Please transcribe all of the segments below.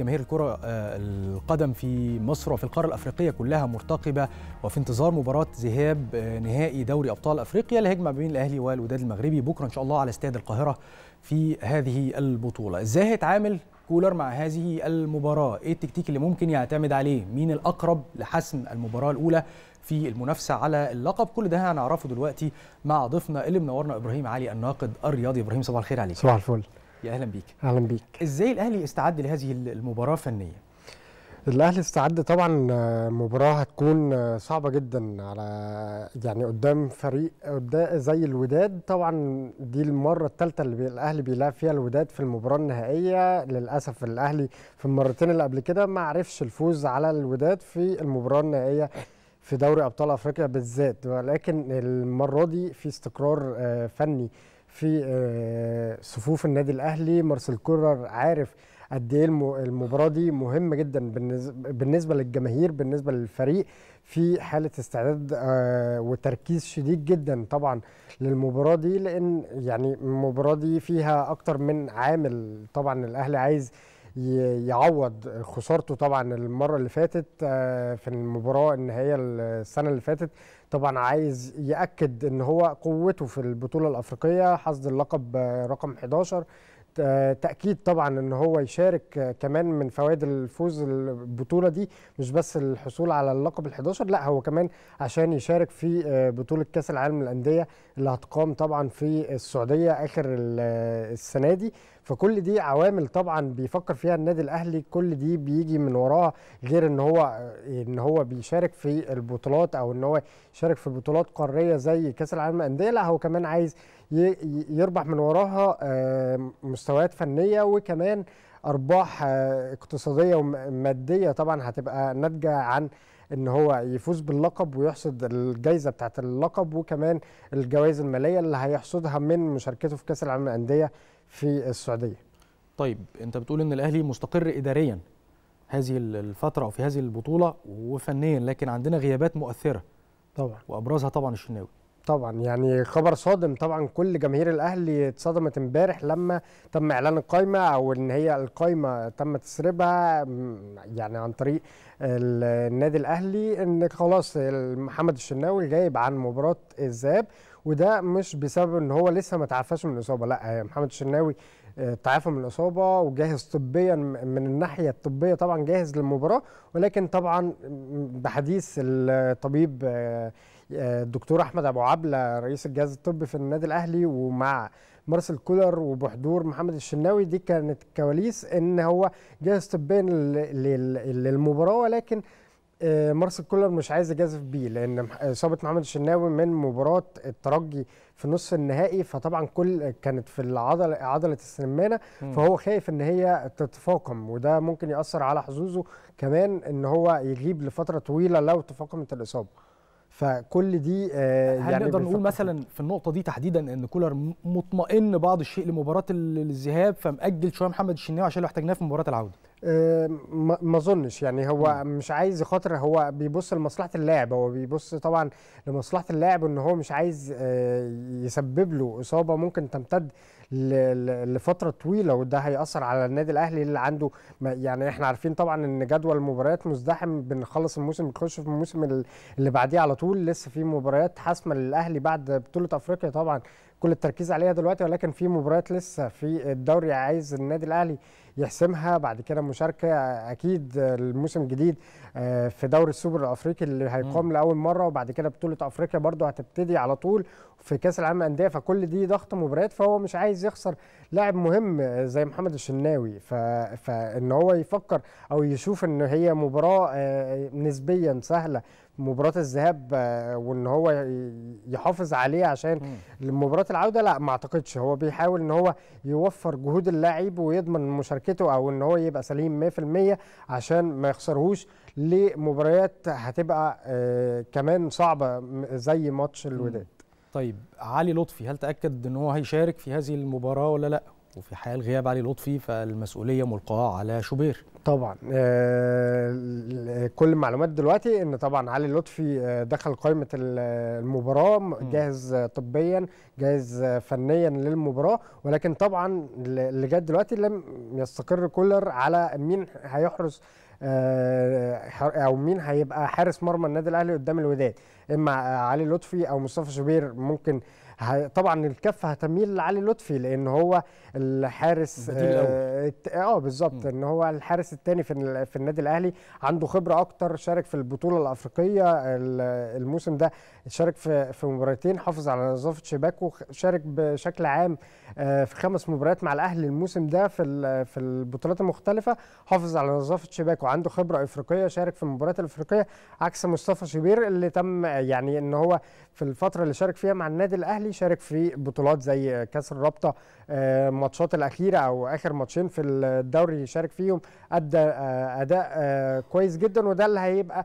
جماهير الكرة آه، القدم في مصر وفي القارة الأفريقية كلها مرتقبة وفي انتظار مباراة ذهاب آه، نهائي دوري أبطال أفريقيا الهجمة بين الأهلي والوداد المغربي بكرة إن شاء الله على استاد القاهرة في هذه البطولة إزاي هيتعامل كولر مع هذه المباراة إيه التكتيك اللي ممكن يعتمد عليه مين الأقرب لحسم المباراة الأولى في المنافسة على اللقب كل ده هنعرفه دلوقتي مع ضيفنا اللي منورنا إبراهيم علي الناقد الرياضي إبراهيم صباح الخير عليك صباح الفل يا اهلا بيك اهلا بيك ازاي الاهلي استعد لهذه المباراه فنيا الاهلي استعد طبعا آه، مباراه هتكون آه، صعبه جدا على يعني قدام فريق قدام زي الوداد طبعا دي المره الثالثه اللي الاهلي بيلعب فيها الوداد في المباراه النهائيه للاسف الاهلي في المرتين اللي قبل كده ما عرفش الفوز على الوداد في المباراه النهائيه في دوري ابطال افريقيا بالذات ولكن المره دي في استقرار آه، فني في آه، صفوف النادي الاهلي مارسيل كولر عارف قد ايه المباراه دي مهمه جدا بالنسبه للجماهير بالنسبه للفريق في حاله استعداد آه، وتركيز شديد جدا طبعا للمباراه دي لان يعني المباراه دي فيها اكتر من عامل طبعا الاهلي عايز يعوض خسارته طبعا المره اللي فاتت آه، في المباراه النهائيه السنه اللي فاتت طبعا عايز ياكد ان هو قوته في البطوله الافريقيه حصد اللقب آه، رقم 11 تاكيد طبعا ان هو يشارك كمان من فوائد الفوز البطوله دي مش بس الحصول على اللقب ال11 لا هو كمان عشان يشارك في آه، بطوله كاس العالم للانديه اللي هتقام طبعا في السعوديه اخر آه، السنه دي فكل دي عوامل طبعا بيفكر فيها النادي الاهلي كل دي بيجي من وراها غير ان هو آه، ان هو بيشارك في البطولات او ان هو يشارك في بطولات قاريه زي كاس العالم للانديه لا هو كمان عايز يربح من وراها آه، مستويات فنيه وكمان ارباح آه، اقتصاديه وماديه طبعا هتبقى ناتجه عن ان هو يفوز باللقب ويحصد الجائزه بتاعه اللقب وكمان الجوائز الماليه اللي هيحصدها من مشاركته في كاس العالم للانديه في السعوديه. طيب انت بتقول ان الاهلي مستقر اداريا هذه الفتره او في هذه البطوله وفنيا لكن عندنا غيابات مؤثره. طبعا وابرزها طبعا الشناوي. طبعا يعني خبر صادم طبعا كل جماهير الاهلي اتصدمت امبارح لما تم اعلان القائمه او ان هي القائمه تم تسريبها يعني عن طريق النادي الاهلي ان خلاص محمد الشناوي غايب عن مباراه الذهاب وده مش بسبب ان هو لسه ما تعافاش من الاصابه لا محمد الشناوي آه، تعافى من الاصابه وجاهز طبيا من الناحيه الطبيه طبعا جاهز للمباراه ولكن طبعا بحديث الطبيب آه، الدكتور احمد ابو عبله رئيس الجهاز الطبي في النادي الاهلي ومع مارسيل كولر وبحضور محمد الشناوي دي كانت كواليس ان هو جاهز طبيا للمباراه ولكن آه، مارسيل كولر مش عايز يجازف بيه لان اصابه محمد الشناوي من مباراه الترجي في نصف النهائي فطبعا كل كانت في العضله عضله السمانه فهو خايف ان هي تتفاقم وده ممكن ياثر على حظوظه كمان ان هو يغيب لفتره طويله لو تفاقمت الاصابه فكل دي آه، هل يعني نقدر نقول مثلا في النقطه دي تحديدا ان كولر مطمئن بعض الشيء لمباراه الذهاب فمأجل شويه محمد الشناوي عشان لو احتاجناه في مباراه العوده آه، ما اظنش يعني هو م. مش عايز يخاطر هو بيبص لمصلحه اللاعب هو بيبص طبعا لمصلحه اللاعب ان هو مش عايز آه، يسبب له اصابه ممكن تمتد لفتره طويله وده هياثر على النادي الاهلي اللي عنده يعني احنا عارفين طبعا ان جدول المباريات مزدحم بنخلص الموسم بنخش في الموسم اللي بعديه على طول لسه في مباريات حاسمه للاهلي بعد بطوله افريقيا طبعا كل التركيز عليها دلوقتي ولكن في مباريات لسه في الدوري عايز النادي الاهلي يحسمها بعد كده مشاركه اكيد الموسم الجديد آه، في دوري السوبر الافريقي اللي هيقام لاول مره وبعد كده بطوله افريقيا برده هتبتدي على طول في كاس العالم الانديه فكل دي ضغط مباريات فهو مش عايز يخسر لاعب مهم زي محمد الشناوي ف... فان هو يفكر او يشوف ان هي مباراه آه، نسبيا سهله مباراه الذهاب آه، وان هو يحافظ عليه عشان مباراه العوده لا ما اعتقدش هو بيحاول ان هو يوفر جهود اللاعب ويضمن مشاركته او ان هو يبقى سليم 100% عشان ما يخسرهوش لمباريات هتبقى آه، كمان صعبه زي ماتش الوداد طيب علي لطفي هل تاكد ان هو هيشارك في هذه المباراه ولا لا وفي حال غياب علي لطفي فالمسؤوليه ملقاه على شوبير طبعا آه، كل المعلومات دلوقتي ان طبعا علي لطفي آه، دخل قائمه المباراه جاهز طبيا جاهز فنيا للمباراه ولكن طبعا لغايه دلوقتي لم يستقر كولر على مين هيحرز آه، او مين هيبقى حارس مرمى النادي الاهلي قدام الوداد اما علي لطفي او مصطفى شوبير ممكن طبعا الكفه هتميل لعلي لطفي لان هو الحارس آه،, اه, بالظبط ان هو الحارس الثاني في في النادي الاهلي عنده خبره اكتر شارك في البطوله الافريقيه الموسم ده شارك في في مباراتين حافظ على نظافه شباكه شارك بشكل عام آه، في خمس مباريات مع الاهلي الموسم ده في في البطولات المختلفه حافظ على نظافه شباكه عنده خبره افريقيه شارك في المباريات الافريقيه عكس مصطفى شبير اللي تم يعني ان هو في الفتره اللي شارك فيها مع النادي الاهلي شارك في بطولات زي كاس الرابطه آه، ماتشات الاخيره او اخر ماتشين في الدوري شارك فيهم ادى آه، اداء آه، كويس جدا وده اللي هيبقى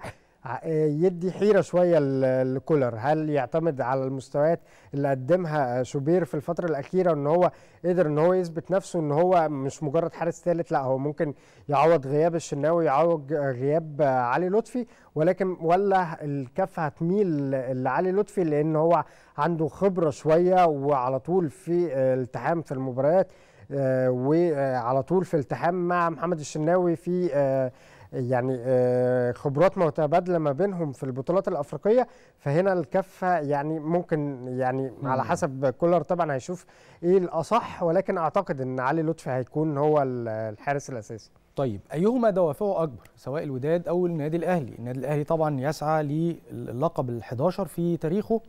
يدي حيره شويه لكولر هل يعتمد على المستويات اللي قدمها شوبير في الفتره الاخيره ان هو قدر ان هو يثبت نفسه ان هو مش مجرد حارس ثالث لا هو ممكن يعوض غياب الشناوي يعوض غياب علي لطفي ولكن ولا الكفه هتميل لعلي لطفي لان هو عنده خبره شويه وعلى طول في التحام في المباريات آه، وعلى طول في التحام مع محمد الشناوي في آه، يعني آه، خبرات متبادله ما بينهم في البطولات الافريقيه فهنا الكفه يعني ممكن يعني على حسب كولر طبعا هيشوف ايه الاصح ولكن اعتقد ان علي لطفي هيكون هو الحارس الاساسي طيب ايهما دوافعه اكبر سواء الوداد او النادي الاهلي النادي الاهلي طبعا يسعى للقب ال11 في تاريخه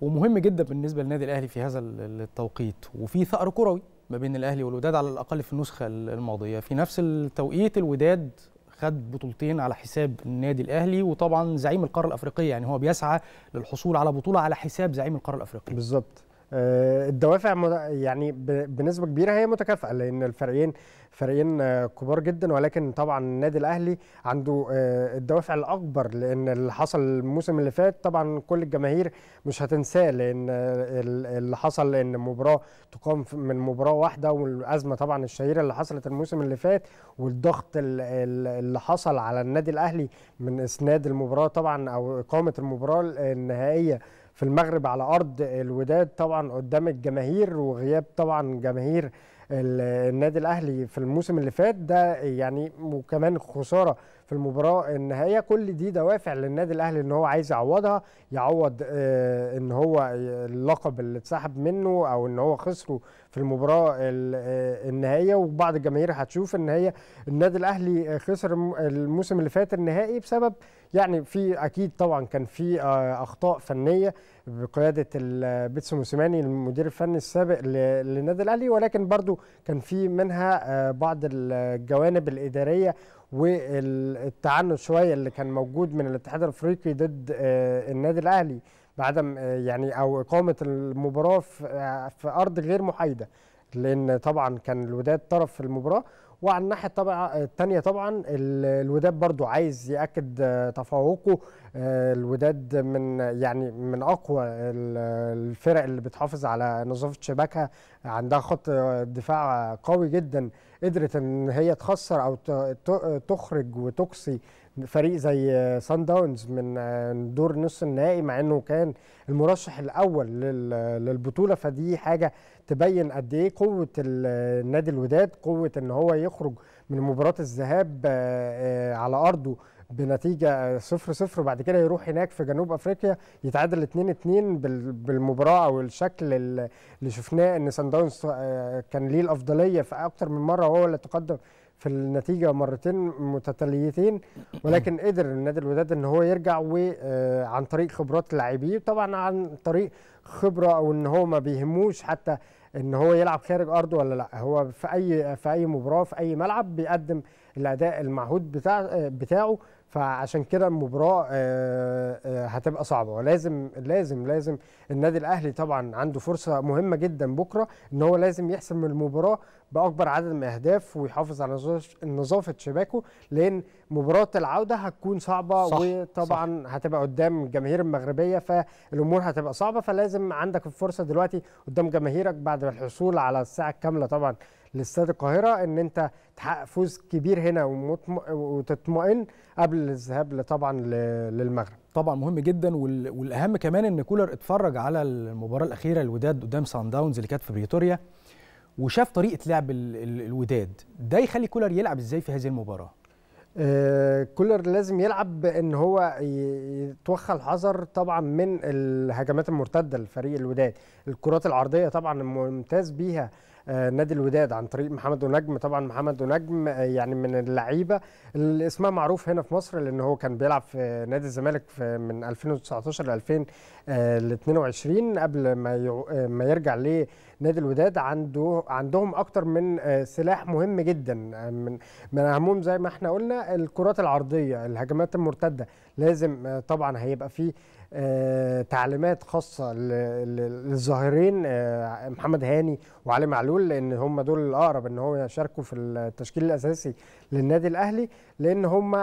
ومهم جدا بالنسبه للنادي الاهلي في هذا التوقيت وفي ثأر كروي ما بين الاهلي والوداد على الاقل في النسخه الماضيه في نفس التوقيت الوداد خد بطولتين على حساب النادي الاهلي وطبعا زعيم القاره الافريقيه يعني هو بيسعى للحصول على بطوله على حساب زعيم القاره الافريقيه بالظبط آه، الدوافع يعني بنسبه كبيره هي متكافئه لان الفريقين فريقين آه، كبار جدا ولكن طبعا النادي الاهلي عنده آه، الدوافع الاكبر لان اللي حصل الموسم اللي فات طبعا كل الجماهير مش هتنساه لان اللي حصل ان مباراه تقام من مباراه واحده والازمه طبعا الشهيره اللي حصلت الموسم اللي فات والضغط اللي حصل على النادي الاهلي من اسناد المباراه طبعا او اقامه المباراه النهائيه في المغرب على ارض الوداد طبعا قدام الجماهير وغياب طبعا جماهير النادي الاهلي في الموسم اللي فات ده يعني وكمان خساره في المباراه النهائيه كل دي دوافع للنادي الاهلي ان هو عايز يعوضها يعوض آه، ان هو اللقب اللي اتسحب منه او ان هو خسره في المباراه آه، النهائيه وبعض الجماهير هتشوف ان هي النادي الاهلي خسر الموسم اللي فات النهائي بسبب يعني في اكيد طبعا كان في آه، اخطاء فنيه بقياده بيتسو موسيماني المدير الفني السابق للنادي الاهلي ولكن برضو كان في منها بعض الجوانب الاداريه والتعنت شويه اللي كان موجود من الاتحاد الافريقي ضد آه، النادي الاهلي بعدم آه، يعني او اقامه المباراه آه، في ارض غير محايده لان طبعا كان الوداد طرف في المباراه وعلى الناحيه طبعا الثانيه طبعا الوداد برضو عايز ياكد تفوقه الوداد من يعني من اقوى الفرق اللي بتحافظ على نظافه شباكها عندها خط دفاع قوي جدا قدرت ان هي تخسر او تخرج وتقصي فريق زي سان داونز من دور نص النهائي مع انه كان المرشح الاول للبطوله فدي حاجه تبين قد ايه قوه النادي الوداد قوه ان هو يخرج من مباراه الذهاب آه، آه، على ارضه بنتيجه 0-0 صفر صفر وبعد كده يروح هناك في جنوب افريقيا يتعادل 2-2 بالمباراه او الشكل اللي شفناه ان سان داونز آه، كان ليه الافضليه في اكتر من مره وهو اللي تقدم في النتيجه مرتين متتاليتين ولكن قدر النادي الوداد ان هو يرجع وعن آه، طريق خبرات لاعبيه طبعا عن طريق خبره او ان هو ما بيهموش حتى ان هو يلعب خارج ارضه ولا لا هو في اي في اي مباراه في اي ملعب بيقدم الاداء المعهود بتاع آه، بتاعه فعشان كده المباراه آه، آه، هتبقى صعبه ولازم لازم لازم النادي الاهلي طبعا عنده فرصه مهمه جدا بكره ان هو لازم يحسم المباراه باكبر عدد من الاهداف ويحافظ على نظافه شباكه لان مباراه العوده هتكون صعبه صح وطبعا صح هتبقى قدام الجماهير المغربيه فالامور هتبقى صعبه فلازم عندك الفرصه دلوقتي قدام جماهيرك بعد الحصول على الساعه الكامله طبعا لاستاد القاهره ان انت تحقق فوز كبير هنا وتطمئن قبل الذهاب طبعا للمغرب طبعا مهم جدا والاهم كمان ان كولر اتفرج على المباراه الاخيره الوداد قدام سان داونز اللي كانت في بريتوريا وشاف طريقه لعب الوداد ده يخلي كولر يلعب ازاي في هذه المباراه آه، كولر لازم يلعب ان هو يتوخى الحذر طبعا من الهجمات المرتده لفريق الوداد الكرات العرضيه طبعا الممتاز بيها آه، نادي الوداد عن طريق محمد ونجم طبعا محمد ونجم آه، يعني من اللعيبه اللي اسمها معروف هنا في مصر لان هو كان بيلعب في نادي الزمالك من 2019 ل 2022 قبل ما آه، ما يرجع لنادي الوداد عنده عندهم اكتر من سلاح مهم جدا من من اهمهم زي ما احنا قلنا الكرات العرضيه الهجمات المرتده لازم طبعا هيبقى فيه آه، تعليمات خاصه للظاهرين آه، محمد هاني وعلي معلول لان هم دول الاقرب ان هو يشاركوا في التشكيل الاساسي للنادي الاهلي لان هم آه،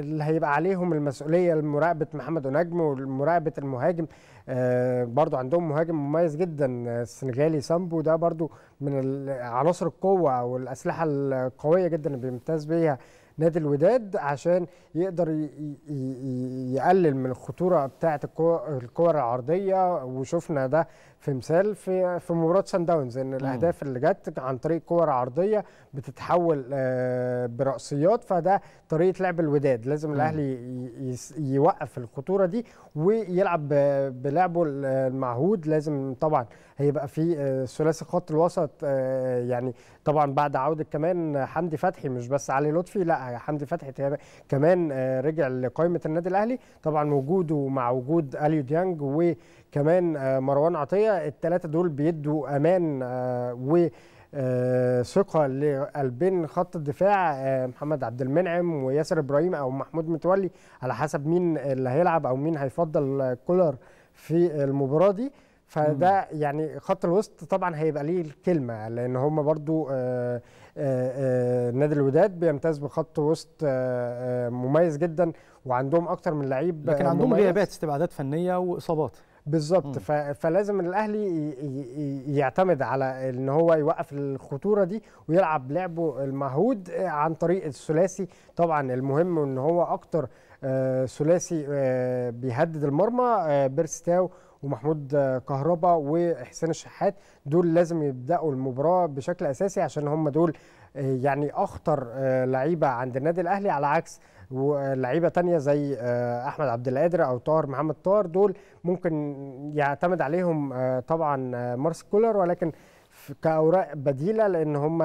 اللي هيبقى عليهم المسؤوليه لمراقبه محمد ونجم ومراقبه المهاجم برضو عندهم مهاجم مميز جدا السنغالي سامبو ده برضو من عناصر القوه والاسلحه القويه جدا اللي بيمتاز بيها نادي الوداد عشان يقدر يقلل من الخطوره بتاعه الكور العرضيه وشفنا ده في مثال في في مباراه سان داونز ان الاهداف اللي جت عن طريق كور عرضيه بتتحول آه، براسيات فده طريقه لعب الوداد لازم الاهلي يوقف الخطوره دي ويلعب بلعبه المعهود لازم طبعا هيبقى في آه، ثلاثي خط الوسط آه، يعني طبعا بعد عوده كمان حمدي فتحي مش بس علي لطفي لا حمدي فتحي كمان رجع لقائمه النادي الاهلي طبعا وجوده مع وجود اليو ديانج و كمان آه، مروان عطيه الثلاثه دول بيدوا امان آه، و آه، ثقه لقلبين خط الدفاع محمد عبد المنعم وياسر ابراهيم او محمود متولي على حسب مين اللي هيلعب او مين هيفضل كولر في المباراه دي فده يعني خط الوسط طبعا هيبقى ليه الكلمه لان هم برضو نادي الوداد بيمتاز بخط وسط مميز جدا وعندهم اكتر من لعيب لكن عندهم غيابات استبعادات فنيه واصابات بالظبط فلازم الاهلي يعتمد على ان هو يوقف الخطوره دي ويلعب لعبه المعهود عن طريق الثلاثي طبعا المهم ان هو اكتر آه، ثلاثي آه، بيهدد المرمى آه، بيرستاو ومحمود كهربا وحسين الشحات دول لازم يبداوا المباراه بشكل اساسي عشان هم دول يعني اخطر لعيبه عند النادي الاهلي على عكس ولعيبه تانية زي آه، احمد عبد القادر او طاهر محمد طاهر دول ممكن يعتمد عليهم آه، طبعا آه، مارس كولر ولكن كاوراق بديله لان هم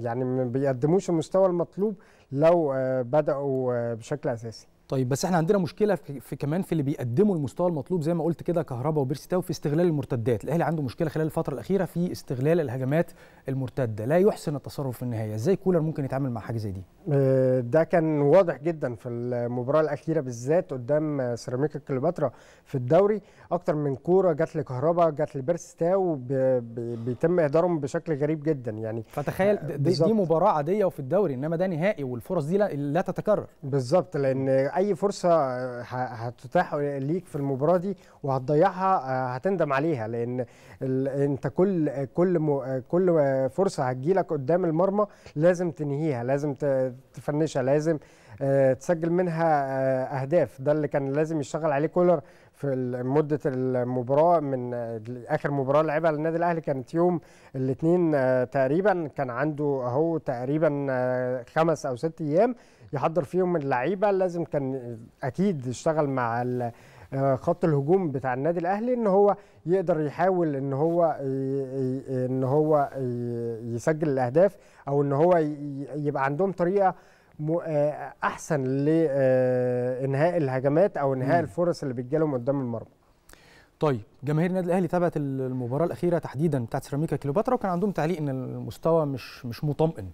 يعني ما بيقدموش المستوى المطلوب لو بداوا بشكل اساسي طيب بس احنا عندنا مشكله في, في كمان في اللي بيقدموا المستوى المطلوب زي ما قلت كده كهربا وبيرسي في استغلال المرتدات الاهلي عنده مشكله خلال الفتره الاخيره في استغلال الهجمات المرتده لا يحسن التصرف في النهايه ازاي كولر ممكن يتعامل مع حاجه زي دي آه، ده كان واضح جدا في المباراه الاخيره بالذات قدام سيراميكا كليوباترا في الدوري اكتر من كوره جت لكهربا جت لبيرستاو بيتم اهدارهم بشكل غريب جدا يعني فتخيل آه، دي, دي مباراه عاديه وفي الدوري انما ده نهائي والفرص دي لا, لا تتكرر بالظبط لان اي فرصه هتتاح ليك في المباراه دي وهتضيعها آه، هتندم عليها لان انت كل كل كل فرصه هتجيلك قدام المرمى لازم تنهيها لازم تفنشها لازم آه، تسجل منها آه، اهداف ده اللي كان لازم يشتغل عليه كولر في مده المباراه من اخر مباراه لعبها للنادي الاهلي كانت يوم الاثنين تقريبا كان عنده اهو تقريبا خمس او ست ايام يحضر فيهم اللعيبه لازم كان اكيد يشتغل مع آه، خط الهجوم بتاع النادي الاهلي ان هو يقدر يحاول ان هو ان هو يسجل الاهداف او ان هو يبقى عندهم طريقه آه، احسن لانهاء آه، الهجمات او انهاء الفرص اللي بتجي لهم قدام المرمى طيب جماهير النادي الاهلي تابعت المباراه الاخيره تحديدا بتاعت سيراميكا كليوباترا وكان عندهم تعليق ان المستوى مش مش مطمئن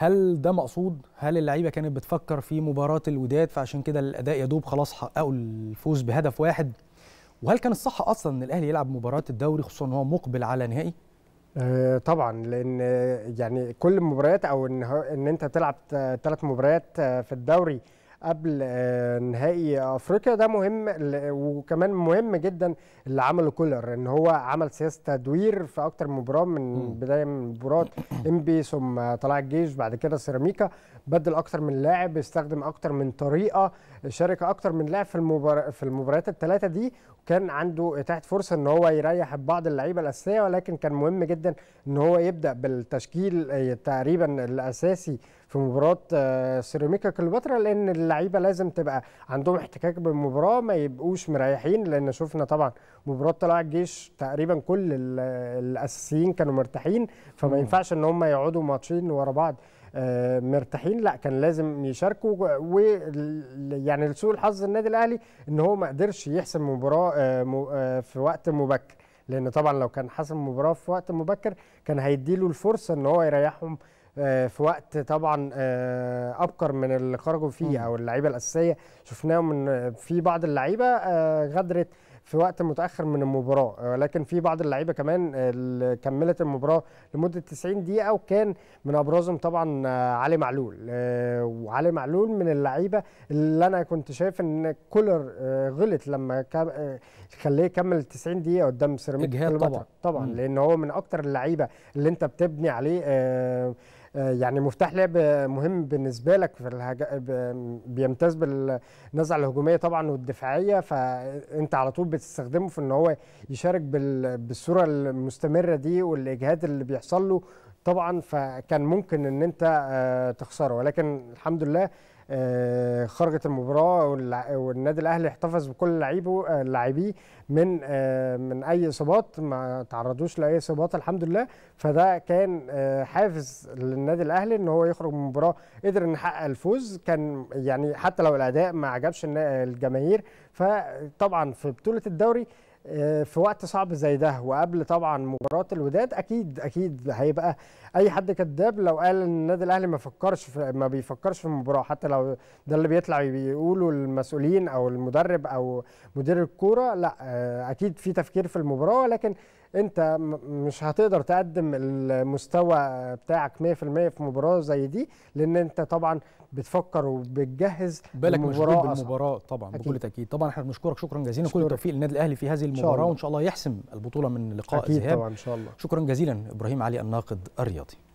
هل ده مقصود هل اللعيبه كانت بتفكر في مباراه الوداد فعشان كده الاداء يدوب خلاص حققوا الفوز بهدف واحد وهل كان الصح اصلا ان الاهلي يلعب مباراه الدوري خصوصا ان هو مقبل على نهائي آه، طبعا لان يعني كل المباريات او ان ان انت تلعب ثلاث مباريات آه، في الدوري قبل آه، نهائي افريقيا ده مهم وكمان مهم جدا اللي عمله كولر ان هو عمل سياسه تدوير في اكتر من مباراه من بدايه من مباراه امبي ثم طلع الجيش بعد كده سيراميكا بدل اكتر من لاعب استخدم اكتر من طريقه شارك اكتر من لاعب في المباراة في المباريات الثلاثه دي وكان عنده اتاحه فرصه ان هو يريح بعض اللعيبه الاساسيه ولكن كان مهم جدا ان هو يبدا بالتشكيل آه، تقريبا الاساسي في مباراه آه، سيراميكا كليوباترا لان اللعيبه لازم تبقى عندهم احتكاك بالمباراه ما يبقوش مريحين لان شفنا طبعا مباراه طلائع الجيش تقريبا كل الاساسيين كانوا مرتاحين فما ينفعش ان هم يقعدوا ماتشين ورا بعض آه، مرتاحين لا كان لازم يشاركوا و يعني لسوء الحظ النادي الاهلي ان هو ما قدرش يحسم مباراه آه، في وقت مبكر لان طبعا لو كان حسم مباراه في وقت مبكر كان هيديله الفرصه ان هو يريحهم آه، في وقت طبعا آه، ابكر من اللي خرجوا فيه او اللعيبه الاساسيه شفناهم من في بعض اللعيبه آه، غدرت في وقت متاخر من المباراه ولكن في بعض اللعيبه كمان اللي كملت المباراه لمده 90 دقيقه وكان من ابرزهم طبعا علي معلول وعلي معلول من اللعيبه اللي انا كنت شايف ان كولر غلط لما خليه يكمل 90 دقيقه قدام سيراميكا طبعا طبعا لان هو من اكتر اللعيبه اللي انت بتبني عليه يعني مفتاح لعب مهم بالنسبه لك في الهج... بيمتاز بالنزعه الهجوميه طبعا والدفاعيه فانت على طول بتستخدمه في ان هو يشارك بال... بالصوره المستمره دي والاجهاد اللي بيحصل له طبعا فكان ممكن ان انت آه، تخسره ولكن الحمد لله آه، خرجت المباراه والنادي الاهلي احتفظ بكل لعيبه آه، لاعبيه من آه، من اي اصابات ما تعرضوش لاي اصابات الحمد لله فده كان حافز للنادي الاهلي ان هو يخرج من المباراه قدر ان يحقق الفوز كان يعني حتى لو الاداء ما عجبش الجماهير فطبعا في بطوله الدوري آه، في وقت صعب زي ده وقبل طبعا مباراه الوداد اكيد اكيد هيبقى اي حد كذاب لو قال ان النادي الاهلي ما فكرش في ما بيفكرش في المباراه حتى لو ده اللي بيطلع بيقولوا المسؤولين او المدرب او مدير الكوره لا آه، اكيد في تفكير في المباراه ولكن انت مش هتقدر تقدم المستوى بتاعك 100% في مباراه زي دي لان انت طبعا بتفكر وبتجهز بالك مشغول بالمباراه طبعا أكيد. بكل تاكيد طبعا احنا بنشكرك شكرا جزيلا كل التوفيق للنادي الاهلي في هذه المباراه وان شاء الله يحسم البطوله من لقاء الذهاب طبعا ان شاء الله شكرا جزيلا ابراهيم علي الناقد الرياضي